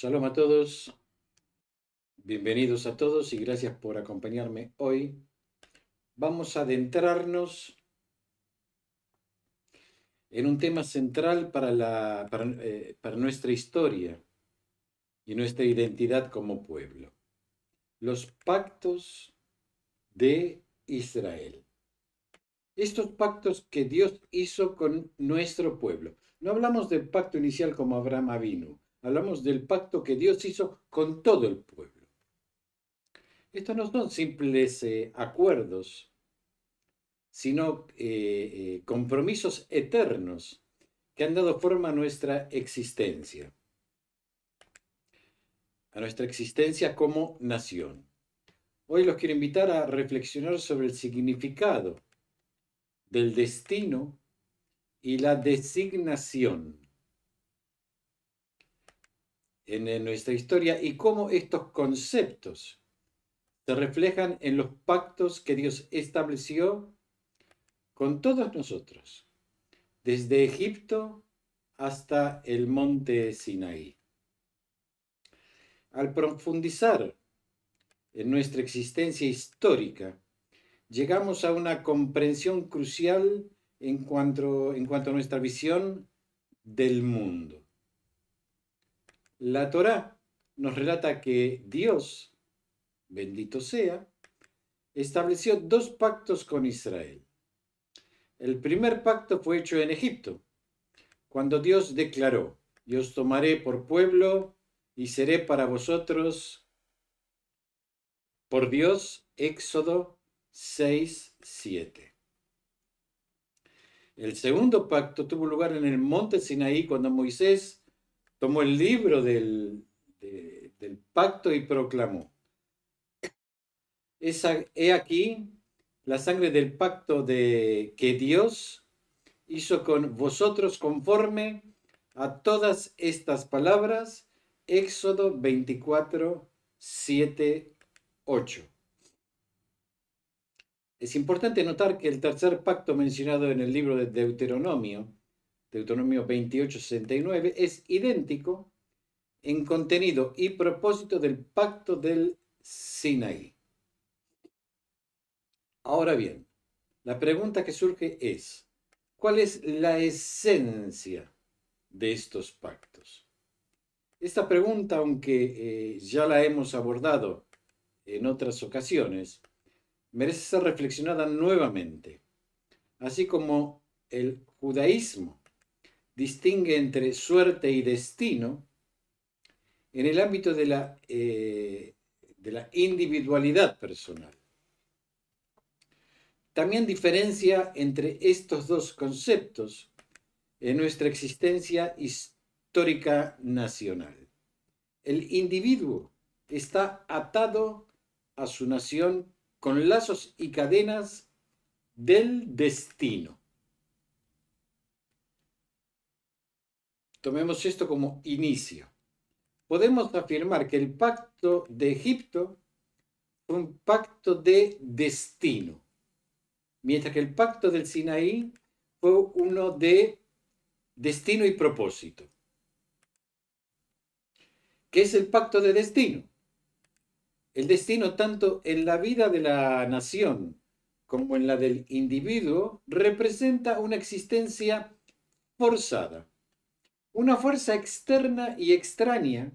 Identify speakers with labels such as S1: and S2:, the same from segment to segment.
S1: Saludos a todos, bienvenidos a todos y gracias por acompañarme hoy. Vamos a adentrarnos en un tema central para, la, eh, nuestra historia y nuestra identidad como pueblo, los pactos de Israel. Estos pactos que Dios hizo con nuestro pueblo. No hablamos del pacto inicial como Abraham vino hablamos del pacto que Dios hizo con todo el pueblo. Estos no son simples eh, acuerdos, sino eh, eh, compromisos eternos que han dado forma a nuestra existencia, a nuestra existencia como nación. Hoy los quiero invitar a reflexionar sobre el significado del destino y la designación en nuestra historia y cómo estos conceptos se reflejan en los pactos que Dios estableció con todos nosotros, desde Egipto hasta el monte Sinaí. Al profundizar en nuestra existencia histórica, llegamos a una comprensión crucial en cuanto, en cuanto a nuestra visión del mundo. La Torá nos relata que Dios, bendito sea, estableció dos pactos con Israel. El primer pacto fue hecho en Egipto, cuando Dios declaró, yo os tomaré por pueblo y seré para vosotros por Dios, Éxodo 6, 7. El segundo pacto tuvo lugar en el monte Sinaí cuando Moisés tomó el libro del, pacto y proclamó. he aquí la sangre del pacto de, que Dios hizo con vosotros conforme a todas estas palabras. Éxodo 24, 7, 8. Es importante notar que el tercer pacto mencionado en el libro de Deuteronomio Deuteronomio 2869 es idéntico en contenido y propósito del pacto del Sinaí. Ahora bien, la pregunta que surge es, ¿cuál es la esencia de estos pactos? Esta pregunta, aunque eh, ya la hemos abordado en otras ocasiones, merece ser reflexionada nuevamente, así como el judaísmo distingue entre suerte y destino en el ámbito de la, eh, de la individualidad personal. También diferencia entre estos dos conceptos en nuestra existencia histórica nacional. El individuo está atado a su nación con lazos y cadenas del destino. Tomemos esto como inicio. Podemos afirmar que el pacto de Egipto fue un pacto de destino, mientras que el pacto del Sinaí fue uno de destino y propósito. ¿Qué es el pacto de destino? El destino tanto en la vida de la nación como en la del individuo representa una existencia forzada una fuerza externa y extraña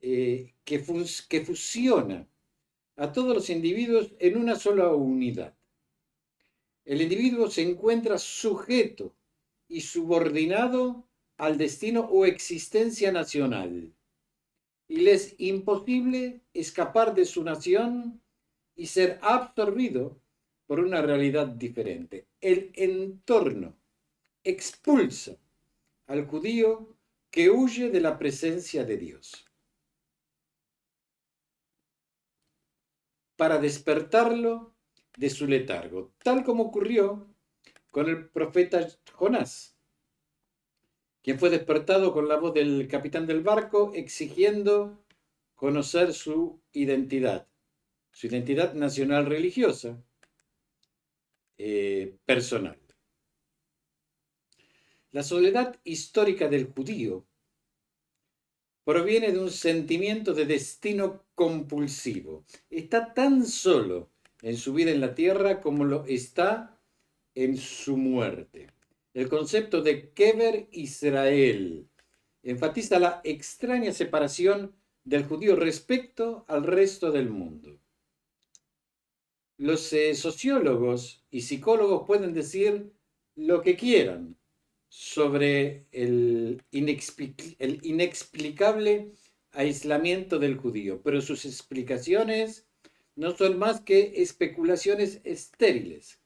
S1: eh, que, que fusiona a todos los individuos en una sola unidad. El individuo se encuentra sujeto y subordinado al destino o existencia nacional. Y le es imposible escapar de su nación y ser absorbido por una realidad diferente. El entorno expulsa al judío que huye de la presencia de Dios. para despertarlo de su letargo, tal como ocurrió con el profeta Jonás, quien fue despertado con la voz del capitán del barco exigiendo conocer su identidad, su identidad nacional religiosa, eh, personal. La soledad histórica del judío proviene de un sentimiento de destino compulsivo. Está tan solo en su vida en la tierra como lo está en su muerte. El concepto de Keber Israel enfatiza la extraña separación del judío respecto al resto del mundo. Los eh, sociólogos y psicólogos pueden decir lo que quieran sobre el, inexplicable aislamiento del judío, pero sus explicaciones no son más que especulaciones estériles,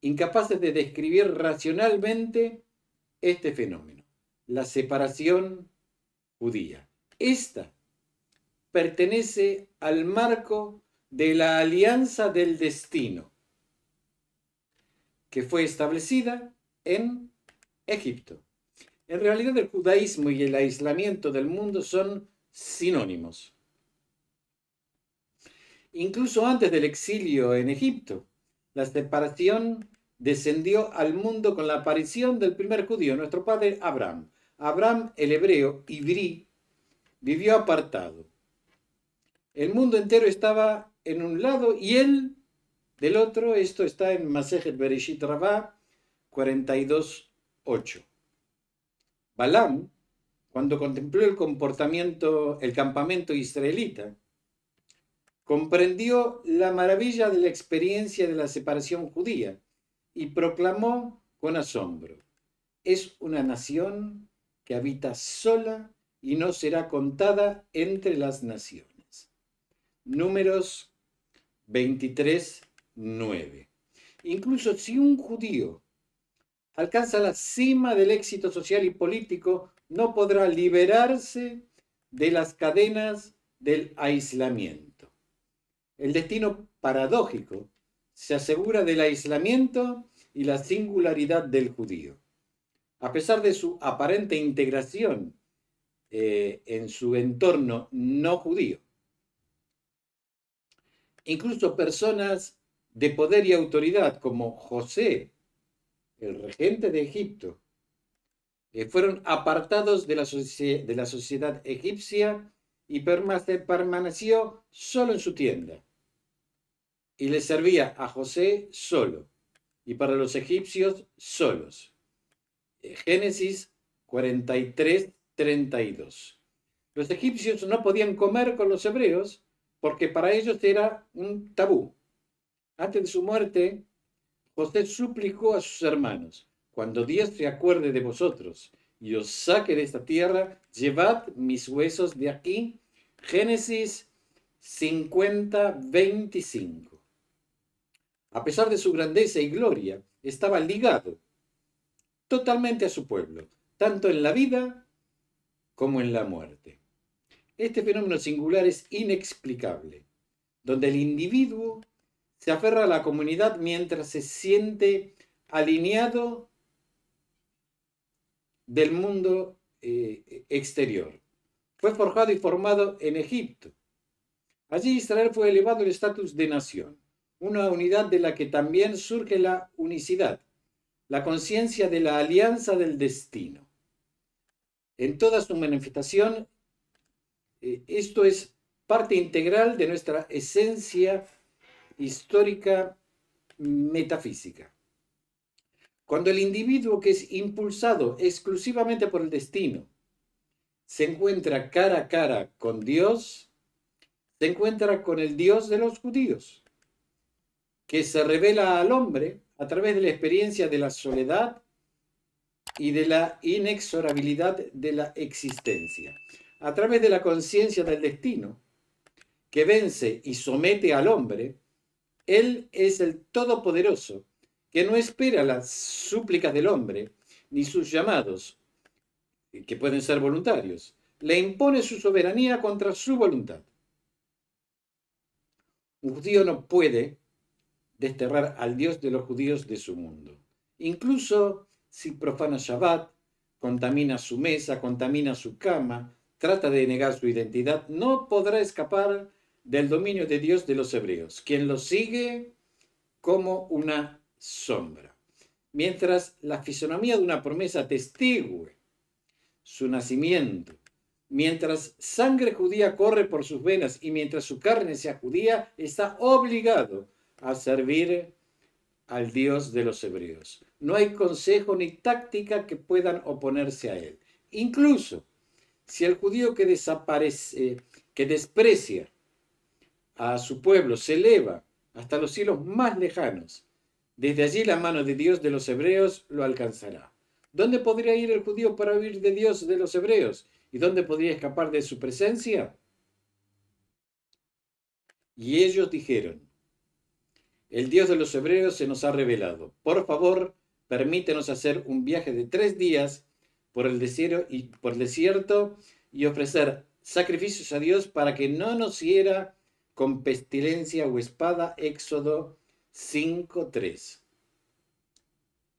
S1: incapaces de describir racionalmente este fenómeno, la separación judía. Esta pertenece al marco de la alianza del destino, que fue establecida en Egipto. En realidad el judaísmo y el aislamiento del mundo son sinónimos. Incluso antes del exilio en Egipto, la separación descendió al mundo con la aparición del primer judío, nuestro padre Abraham. Abraham, el hebreo, ibrí, vivió apartado. El mundo entero estaba en un lado y él del otro. Esto está en Masejet Bereshit Rabá 42 8. Balaam, cuando contempló el comportamiento, el campamento israelita, comprendió la maravilla de la experiencia de la separación judía y proclamó con asombro, es una nación que habita sola y no será contada entre las naciones. Números 23, 9. Incluso si un judío alcanza la cima del éxito social y político, no podrá liberarse de las cadenas del aislamiento. El destino paradójico se asegura del aislamiento y la singularidad del judío. A pesar de su aparente integración eh, en su entorno no judío, incluso personas de poder y autoridad como José el regente de Egipto, que eh, fueron apartados de la, de la, sociedad egipcia y permaneció solo en su tienda. Y le servía a José solo y para los egipcios solos. Eh, Génesis 43, 32. Los egipcios no podían comer con los hebreos porque para ellos era un tabú. Antes de su muerte, José suplicó a sus hermanos, cuando Dios se acuerde de vosotros y os saque de esta tierra, llevad mis huesos de aquí. Génesis 50, 25. A pesar de su grandeza y gloria, estaba ligado totalmente a su pueblo, tanto en la vida como en la muerte. Este fenómeno singular es inexplicable, donde el individuo se aferra a la comunidad mientras se siente alineado del mundo eh, exterior. Fue forjado y formado en Egipto. Allí Israel fue elevado al estatus de nación, una unidad de la que también surge la unicidad, la conciencia de la alianza del destino. En toda su manifestación, eh, esto es parte integral de nuestra esencia histórica metafísica. Cuando el individuo que es impulsado exclusivamente por el destino se encuentra cara a cara con Dios, se encuentra con el Dios de los judíos, que se revela al hombre a través de la experiencia de la soledad y de la inexorabilidad de la existencia, a través de la conciencia del destino, que vence y somete al hombre él es el Todopoderoso, que no espera las súplicas del hombre, ni sus llamados, que pueden ser voluntarios. Le impone su soberanía contra su voluntad. Un judío no puede desterrar al Dios de los judíos de su mundo. Incluso si profana Shabbat, contamina su mesa, contamina su cama, trata de negar su identidad, no podrá escapar del dominio de Dios de los hebreos, quien lo sigue como una sombra. Mientras la fisonomía de una promesa testigue su nacimiento, mientras sangre judía corre por sus venas y mientras su carne sea judía, está obligado a servir al Dios de los hebreos. No hay consejo ni táctica que puedan oponerse a él. Incluso si el judío que desaparece, que desprecia a su pueblo, se eleva hasta los cielos más lejanos. Desde allí la mano de Dios de los hebreos lo alcanzará. ¿Dónde podría ir el judío para huir de Dios de los hebreos? ¿Y dónde podría escapar de su presencia? Y ellos dijeron, el Dios de los hebreos se nos ha revelado. Por favor, permítenos hacer un viaje de tres días por el desierto y, por desierto y ofrecer sacrificios a Dios para que no nos hiera con pestilencia o espada, Éxodo 5.3.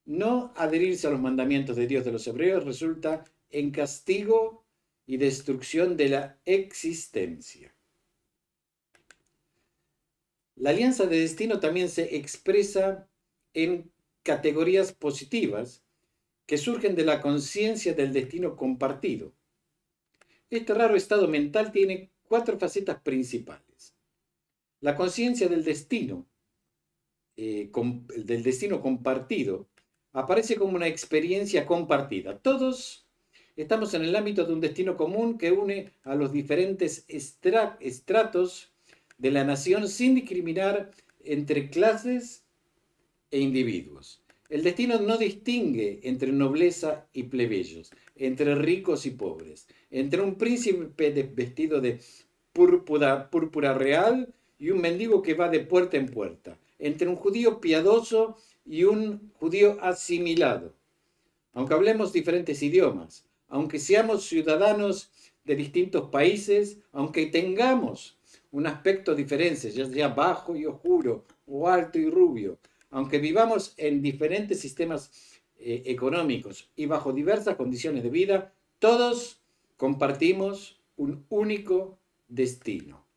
S1: No adherirse a los mandamientos de Dios de los hebreos resulta en castigo y destrucción de la existencia. La alianza de destino también se expresa en categorías positivas que surgen de la conciencia del destino compartido. Este raro estado mental tiene cuatro facetas principales. La conciencia del destino, eh, del destino compartido, aparece como una experiencia compartida. Todos estamos en el ámbito de un destino común que une a los diferentes estratos de la nación sin discriminar entre clases e individuos. El destino no distingue entre nobleza y plebeyos, entre ricos y pobres, entre un príncipe vestido de púrpura real y un mendigo que va de puerta en puerta, entre un judío piadoso y un judío asimilado. Aunque hablemos diferentes idiomas, aunque seamos ciudadanos de distintos países, aunque tengamos un aspecto diferente, ya sea bajo y oscuro o alto y rubio, aunque vivamos en diferentes sistemas eh, económicos y bajo diversas condiciones de vida, todos compartimos un único destino.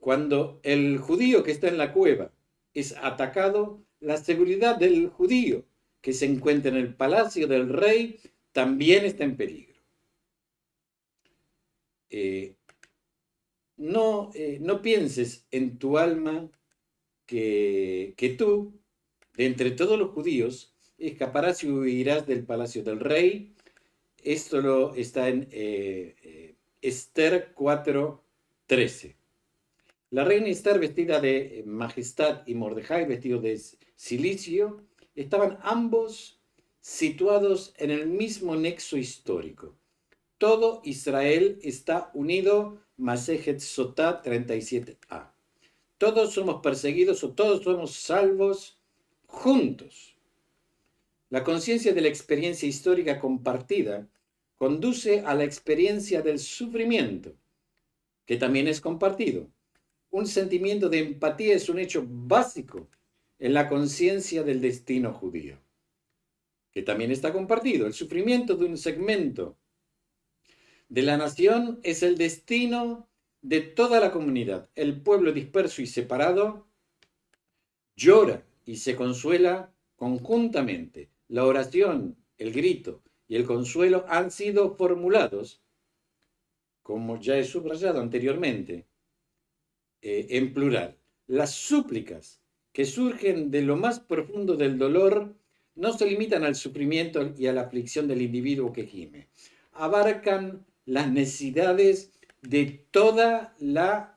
S1: Cuando el judío que está en la cueva es atacado, la seguridad del judío que se encuentra en el palacio del rey también está en peligro. Eh, no, eh, no pienses en tu alma que, que tú, de entre todos los judíos, escaparás y huirás del palacio del rey. Esto lo está en eh, Esther 4.13. La reina Esther vestida de eh, majestad y Mordejai vestido de silicio estaban ambos situados en el mismo nexo histórico. Todo Israel está unido, Masejet Sotá 37a. Todos somos perseguidos o todos somos salvos juntos. La conciencia de la experiencia histórica compartida conduce a la experiencia del sufrimiento, que también es compartido un sentimiento de empatía es un hecho básico en la conciencia del destino judío, que también está compartido. El sufrimiento de un segmento de la nación es el destino de toda la comunidad. El pueblo disperso y separado llora y se consuela conjuntamente. La oración, el grito y el consuelo han sido formulados, como ya he subrayado anteriormente, eh, en plural. Las súplicas que surgen de lo más profundo del dolor no se limitan al sufrimiento y a la aflicción del individuo que gime. Abarcan las necesidades de toda la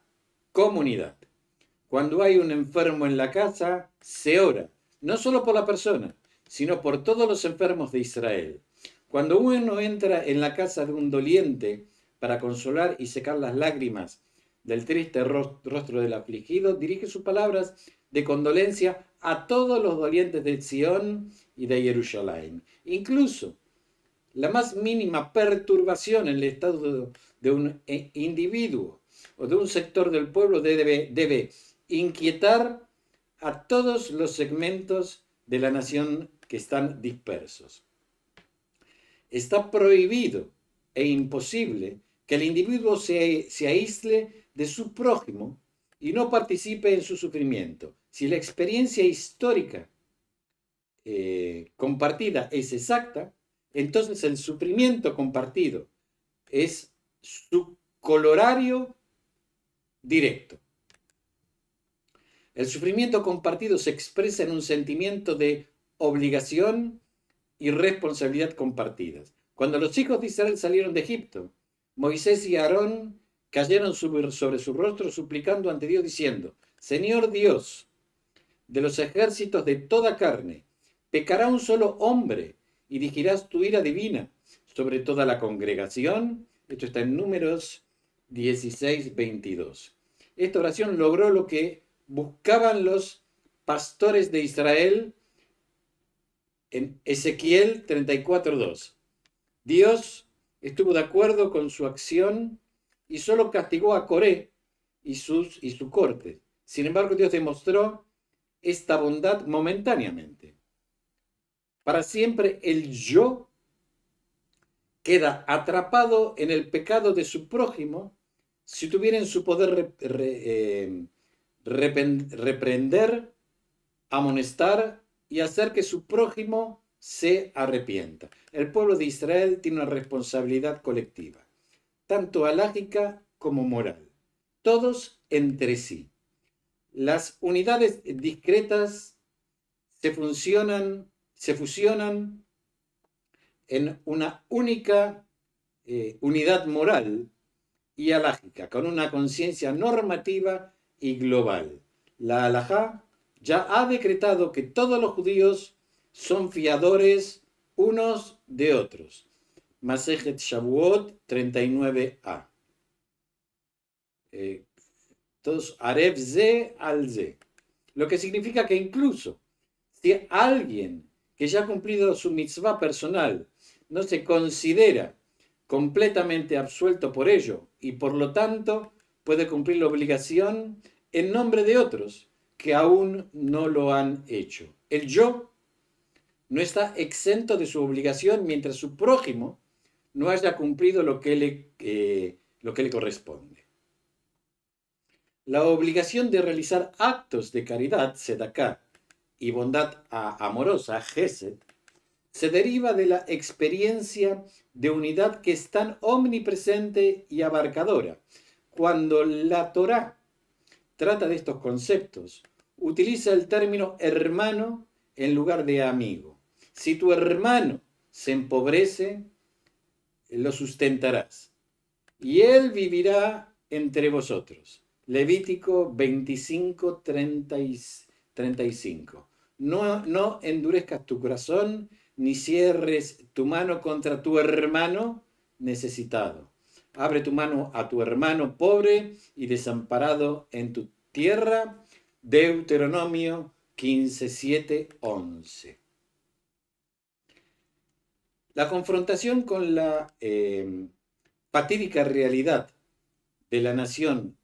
S1: comunidad. Cuando hay un enfermo en la casa, se ora, no solo por la persona, sino por todos los enfermos de Israel. Cuando uno entra en la casa de un doliente para consolar y secar las lágrimas del triste rostro del afligido, dirige sus palabras de condolencia a todos los dolientes de Sion y de Jerusalén. Incluso la más mínima perturbación en el estado de un eh, individuo o de un sector del pueblo debe, debe inquietar a todos los segmentos de la nación que están dispersos. Está prohibido e imposible que el individuo se, se aísle de su prójimo y no participe en su sufrimiento. Si la experiencia histórica eh, compartida es exacta, entonces el sufrimiento compartido es su colorario directo. El sufrimiento compartido se expresa en un sentimiento de obligación y responsabilidad compartidas. Cuando los hijos de Israel salieron de Egipto, Moisés y Aarón cayeron sobre su rostro suplicando ante Dios diciendo, Señor Dios, de los ejércitos de toda carne, pecará un solo hombre y dirigirás tu ira divina sobre toda la congregación. Esto está en números 16, 22. Esta oración logró lo que buscaban los pastores de Israel en Ezequiel 2. Dios estuvo de acuerdo con su acción y solo castigó a Coré y, sus, y su corte. Sin embargo, Dios demostró esta bondad momentáneamente. Para siempre el yo queda atrapado en el pecado de su prójimo si tuviera en su poder eh, reprender, amonestar y hacer que su prójimo se arrepienta. El pueblo de Israel tiene una responsabilidad colectiva tanto alágica como moral, todos entre sí. Las unidades discretas se funcionan, se fusionan en una única eh, unidad moral y alágica, con una conciencia normativa y global. La alajá ya ha decretado que todos los judíos son fiadores unos de otros Masejet Shavuot 39a. Eh, entonces, Arev Ze al Ze. Lo que significa que incluso si alguien que ya ha cumplido su mitzvah personal no se considera completamente absuelto por ello y por lo tanto puede cumplir la obligación en nombre de otros que aún no lo han hecho. El yo no está exento de su obligación mientras su prójimo no haya cumplido lo que le, eh, lo que le corresponde. La obligación de realizar actos de caridad, sedaká, y bondad amorosa, geset, se deriva de la experiencia de unidad que es tan omnipresente y abarcadora. Cuando la Torá trata de estos conceptos, utiliza el término hermano en lugar de amigo. Si tu hermano se empobrece, lo sustentarás. Y él vivirá entre vosotros. Levítico 25.35, No, no endurezcas tu corazón, ni cierres tu mano contra tu hermano necesitado. Abre tu mano a tu hermano pobre y desamparado en tu tierra. Deuteronomio 15.7.11, la confrontación con la eh, realidad de la nación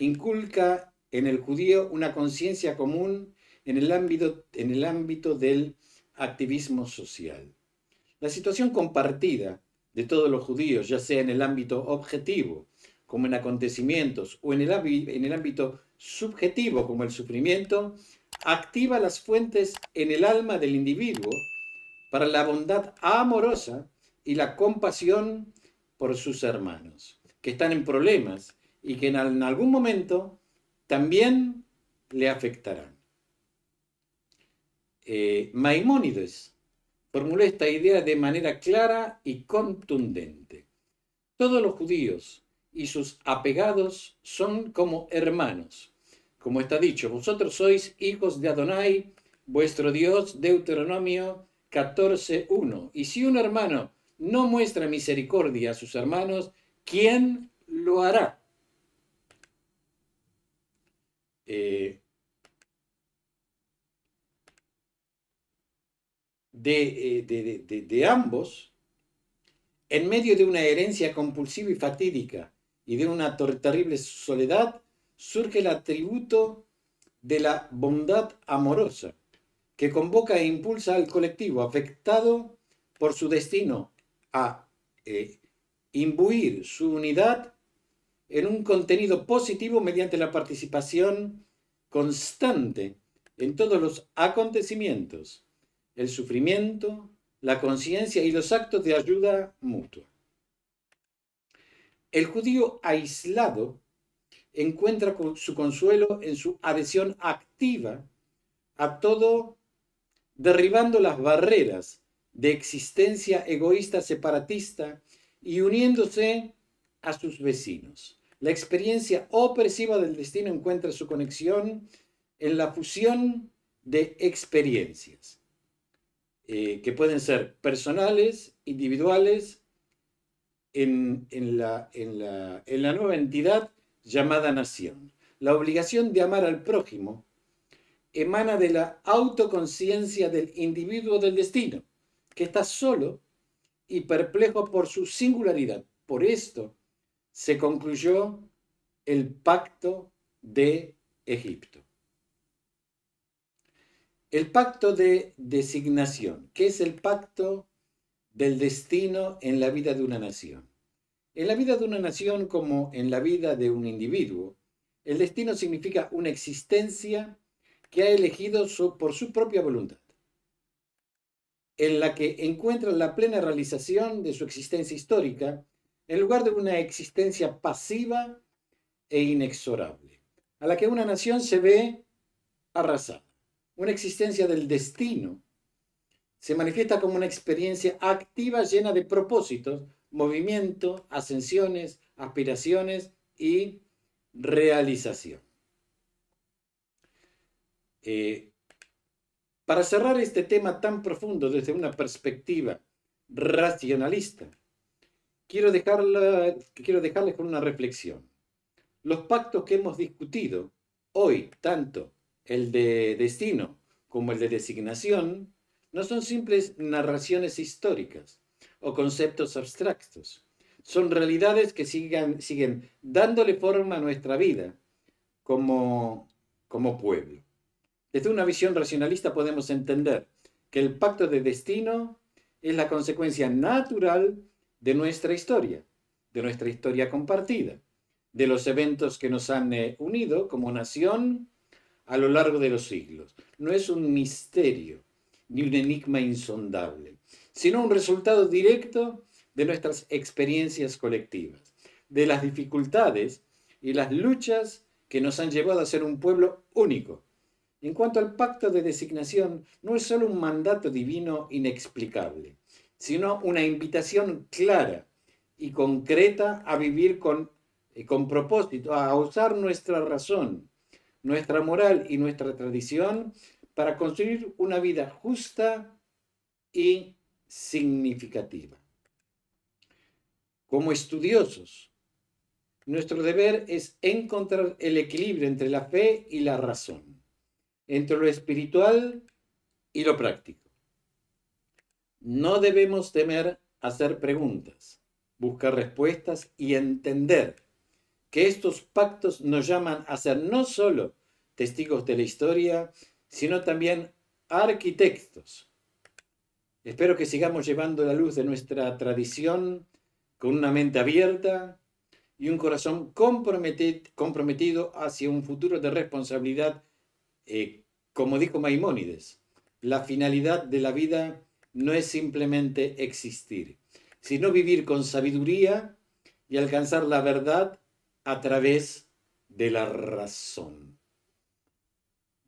S1: inculca en el judío una conciencia común en el, ámbito, en el ámbito del activismo social. La situación compartida de todos los judíos, ya sea en el ámbito objetivo, como en acontecimientos, o en el, en el ámbito subjetivo, como el sufrimiento, activa las fuentes en el alma del individuo para la bondad amorosa y la compasión por sus hermanos, que están en problemas y que en algún momento también le afectarán. Eh, Maimónides formuló esta idea de manera clara y contundente. Todos los judíos y sus apegados son como hermanos. Como está dicho, vosotros sois hijos de Adonai, vuestro Dios, Deuteronomio 14.1. Y si un hermano no muestra misericordia a sus hermanos, ¿quién lo hará? Eh, eh, de, de ambos, en medio de una herencia compulsiva y fatídica y de una terrible soledad, surge el atributo de la bondad amorosa que convoca e impulsa al colectivo afectado por su destino a eh, imbuir su unidad en un contenido positivo mediante la participación constante en todos los acontecimientos, el sufrimiento, la conciencia y los actos de ayuda mutua. El judío aislado encuentra su consuelo en su adhesión activa a todo derribando las barreras de existencia egoísta separatista y uniéndose a sus vecinos. La experiencia opresiva del destino encuentra su conexión en la fusión de experiencias, eh, que pueden ser personales, individuales, en la nueva entidad llamada nación. La obligación de amar al prójimo emana de la autoconciencia del individuo del destino, que está solo y perplejo por su singularidad. Por esto se concluyó el pacto de Egipto. El pacto de designación, que es el pacto del destino en la vida de una nación. En la vida de una nación como en la vida de un individuo, el destino significa una existencia que ha elegido por su propia voluntad, en la que encuentra la plena realización de su existencia histórica en lugar de una existencia pasiva e inexorable, a la que una nación se ve arrasada. Una existencia del destino se manifiesta como una experiencia activa llena de propósitos, movimiento, ascensiones, aspiraciones y realización. Eh, para cerrar este tema tan profundo desde una perspectiva racionalista, quiero, quiero dejarles con una reflexión. Los pactos que hemos discutido hoy, tanto el de destino como el de designación, no son simples narraciones históricas o conceptos abstractos. Son realidades que siguen dándole forma a nuestra vida como pueblo. Desde una visión racionalista podemos entender que el pacto de destino es la consecuencia natural de nuestra historia, de nuestra historia compartida, de los eventos que nos han eh, unido como nación a lo largo de los siglos. No es un misterio ni un enigma insondable, sino un resultado directo de nuestras experiencias colectivas, de las dificultades y las luchas que nos han llevado a ser un pueblo único en cuanto al pacto de designación, no es solo un mandato divino inexplicable, sino una invitación clara y concreta a vivir con, eh, con propósito, a usar nuestra razón, nuestra moral y nuestra tradición para construir una vida justa y significativa. Como estudiosos, nuestro deber es encontrar el equilibrio entre la fe y la razón entre lo espiritual y lo práctico. No debemos temer hacer preguntas, buscar respuestas y entender que estos pactos nos llaman a ser no solo testigos de la historia, sino también arquitectos. Espero que sigamos llevando la luz de nuestra tradición con una mente abierta y un corazón comprometido hacia un futuro de responsabilidad eh, como dijo Maimónides, la finalidad de la vida no es simplemente existir, sino vivir con sabiduría y alcanzar la verdad a través de la razón.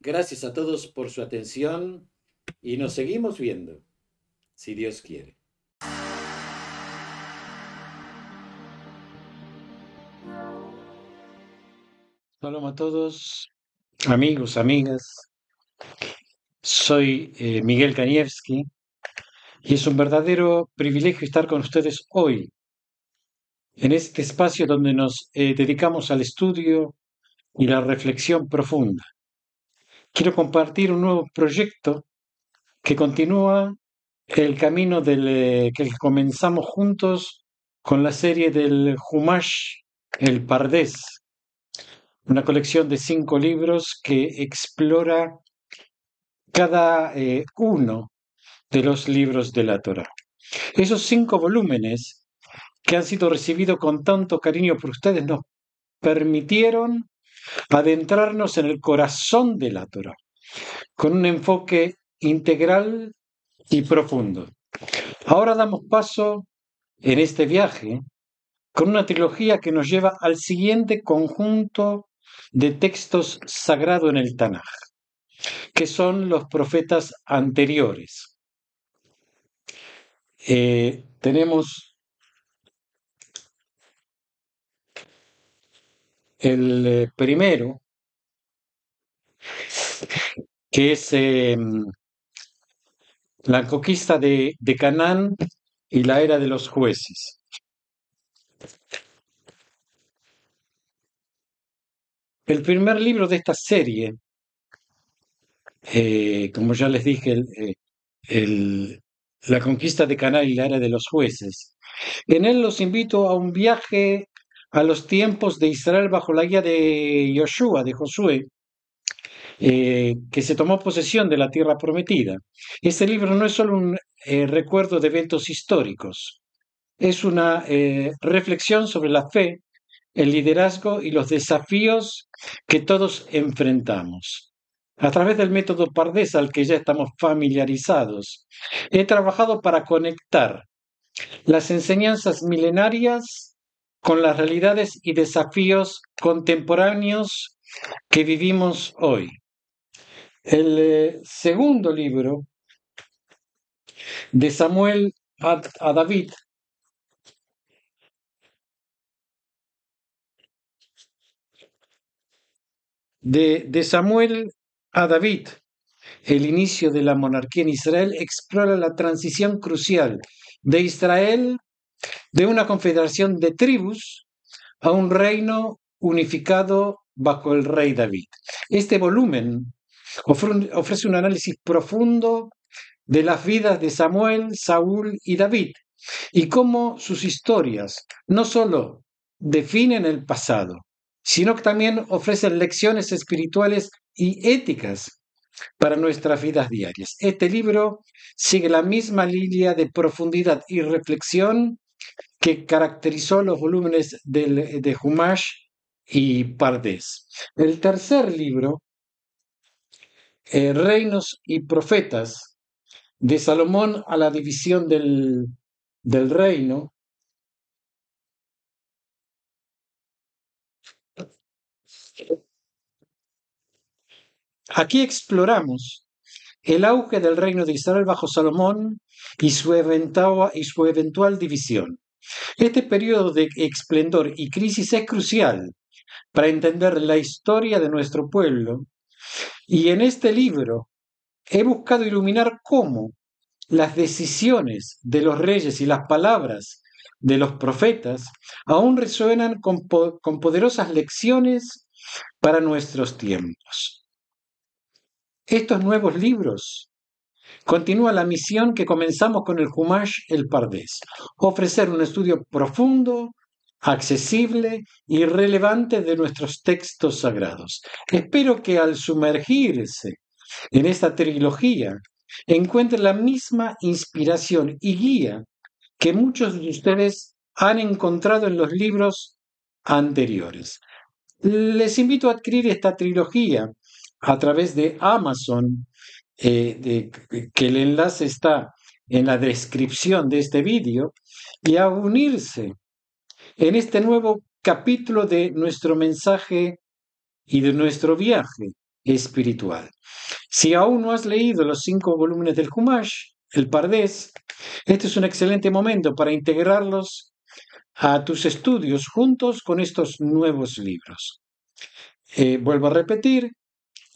S1: Gracias a todos por su atención y nos seguimos viendo, si Dios quiere. Saludos a todos, amigos, amigas. Soy eh, Miguel Kanievski y es un verdadero privilegio estar con ustedes hoy, en este espacio donde nos eh, dedicamos al estudio y la reflexión profunda. Quiero compartir un nuevo proyecto que continúa el camino del, eh, que comenzamos juntos con la serie del Humash, el Pardés, una colección de cinco libros que explora cada eh, uno de los libros de la Torah. Esos cinco volúmenes que han sido recibidos con tanto cariño por ustedes nos permitieron adentrarnos en el corazón de la Torah, con un enfoque integral y profundo. Ahora damos paso en este viaje con una trilogía que nos lleva al siguiente conjunto de textos sagrados en el Tanaj que son los profetas anteriores. Eh, tenemos el eh, primero, que es em, la conquista de, de Canaán y la era de los jueces. El primer libro de esta serie eh, como ya les dije, eh, la conquista de Cana y la era de los jueces. En él los invito a un viaje a los tiempos de Israel bajo la guía de Yoshua, de Josué, eh, que se tomó posesión de la tierra prometida. Este libro no es solo un recuerdo de eventos históricos, es una reflexión sobre la fe, el liderazgo y los desafíos que todos enfrentamos a través del método Pardesal, al que ya estamos familiarizados. He trabajado para conectar las enseñanzas milenarias con las realidades y desafíos contemporáneos que vivimos hoy. El eh, segundo libro de Samuel a, David de, Samuel a David. El inicio de la monarquía en Israel explora la transición crucial de Israel de una confederación de tribus a un reino unificado bajo el rey David. Este volumen ofrece un análisis profundo de las vidas de Samuel, Saúl y David y cómo sus historias no solo definen el pasado, sino que también ofrecen lecciones espirituales y éticas para nuestras vidas diarias. Este libro sigue la misma línea de profundidad y reflexión que caracterizó los volúmenes de Humash y Pardes. El tercer libro, eh, Reinos y Profetas, de Salomón a la división del reino, Aquí exploramos el auge del reino de Israel bajo Salomón y su, y su eventual división. Este periodo de esplendor y crisis es crucial para entender la historia de nuestro pueblo y en este libro he buscado iluminar cómo las decisiones de los reyes y las palabras de los profetas aún resuenan con poderosas lecciones para nuestros tiempos estos nuevos libros. Continúa la misión que comenzamos con el Humash el Pardés, ofrecer un estudio profundo, accesible y relevante de nuestros textos sagrados. Espero que al sumergirse en esta trilogía encuentre la misma inspiración y guía que muchos de ustedes han encontrado en los libros anteriores. Les invito a adquirir esta trilogía a través de Amazon, eh, que el enlace está en la descripción de este vídeo, y a unirse en este nuevo capítulo de nuestro mensaje y de nuestro viaje espiritual. Si aún no has leído los cinco volúmenes del Kumash, el Pardés, este es un excelente momento para integrarlos a tus estudios juntos con estos nuevos libros. Eh, vuelvo a repetir,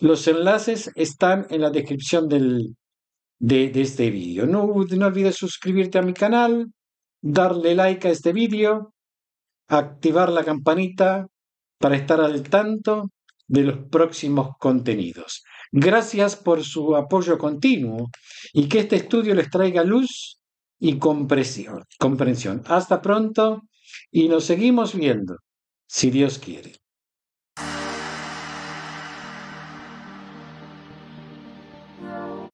S1: los enlaces están en la descripción del, de, este vídeo. No, olvides suscribirte a mi canal, darle like a este vídeo, activar la campanita para estar al tanto de los próximos contenidos. Gracias por su apoyo continuo y que este estudio les traiga luz y comprensión. Hasta pronto y nos seguimos viendo, si Dios quiere.